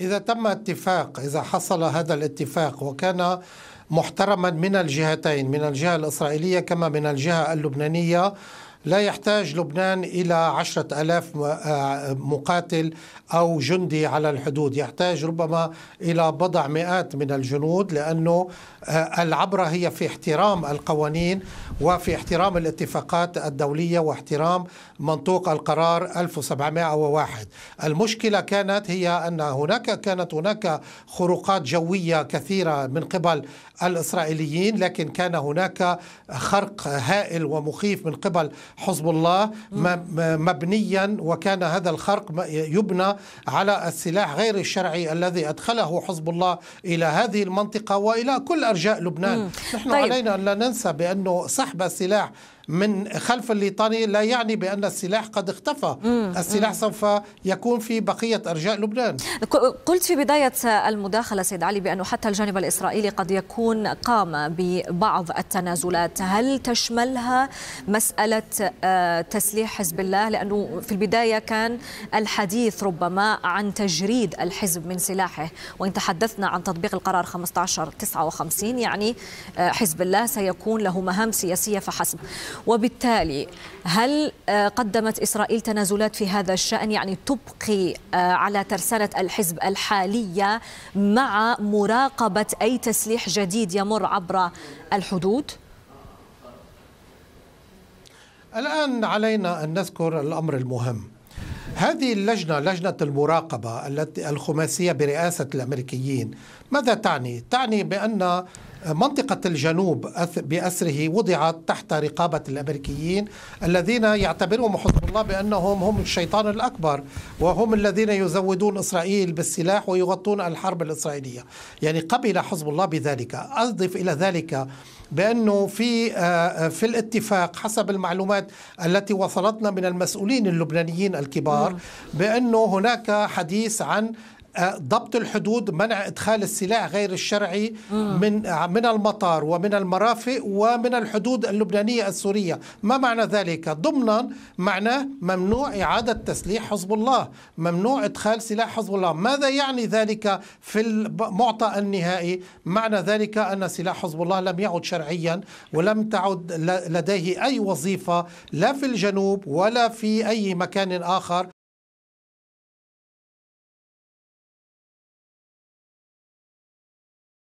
إذا تم اتفاق إذا حصل هذا الاتفاق وكان محترما من الجهتين من الجهة الإسرائيلية كما من الجهة اللبنانية لا يحتاج لبنان إلى عشرة ألاف آه، مقاتل أو جندي على الحدود يحتاج ربما إلى بضع مئات من الجنود لأنه آه، العبرة هي في احترام القوانين وفي احترام الاتفاقات الدولية واحترام منطوق القرار 1701 المشكلة كانت هي أن هناك كانت هناك خروقات جوية كثيرة من قبل الإسرائيليين لكن كان هناك خرق هائل ومخيف من قبل حزب الله مبنيا وكان هذا الخرق يبنى على السلاح غير الشرعي الذي أدخله حزب الله إلى هذه المنطقة وإلى كل أرجاء لبنان نحن طيب. علينا أن لا ننسى بأنه سحب السلاح من خلف الليطاني لا يعني بأن السلاح قد اختفى مم. السلاح مم. سوف يكون في بقية أرجاء لبنان قلت في بداية المداخلة سيد علي بأنه حتى الجانب الإسرائيلي قد يكون قام ببعض التنازلات هل تشملها مسألة آه، تسليح حزب الله لأنه في البداية كان الحديث ربما عن تجريد الحزب من سلاحه وإن تحدثنا عن تطبيق القرار 1559 يعني آه، حزب الله سيكون له مهام سياسية فحسب وبالتالي هل آه، قدمت إسرائيل تنازلات في هذا الشأن يعني تبقي آه، على ترسانة الحزب الحالية مع مراقبة أي تسليح جديد يمر عبر الحدود؟ الآن علينا أن نذكر الأمر المهم هذه اللجنة لجنة المراقبة التي الخماسية برئاسة الأمريكيين ماذا تعني؟ تعني بأن منطقة الجنوب بأسره وضعت تحت رقابة الأمريكيين الذين يعتبرهم حزب الله بأنهم هم الشيطان الأكبر وهم الذين يزودون إسرائيل بالسلاح ويغطون الحرب الإسرائيلية يعني قبل حزب الله بذلك أضف إلى ذلك بانه في آه، آه، في الاتفاق حسب المعلومات التي وصلتنا من المسؤولين اللبنانيين الكبار نعم. بانه هناك حديث عن آه، ضبط الحدود منع ادخال السلاح غير الشرعي آه. من آه، من المطار ومن المرافق ومن الحدود اللبنانيه السوريه ما معنى ذلك ضمنا معناه ممنوع اعاده تسليح حزب الله ممنوع ادخال سلاح حزب الله ماذا يعني ذلك في المعطى النهائي معنى ذلك ان سلاح حزب الله لم يعد شرعيا ولم تعد لديه اي وظيفه لا في الجنوب ولا في اي مكان اخر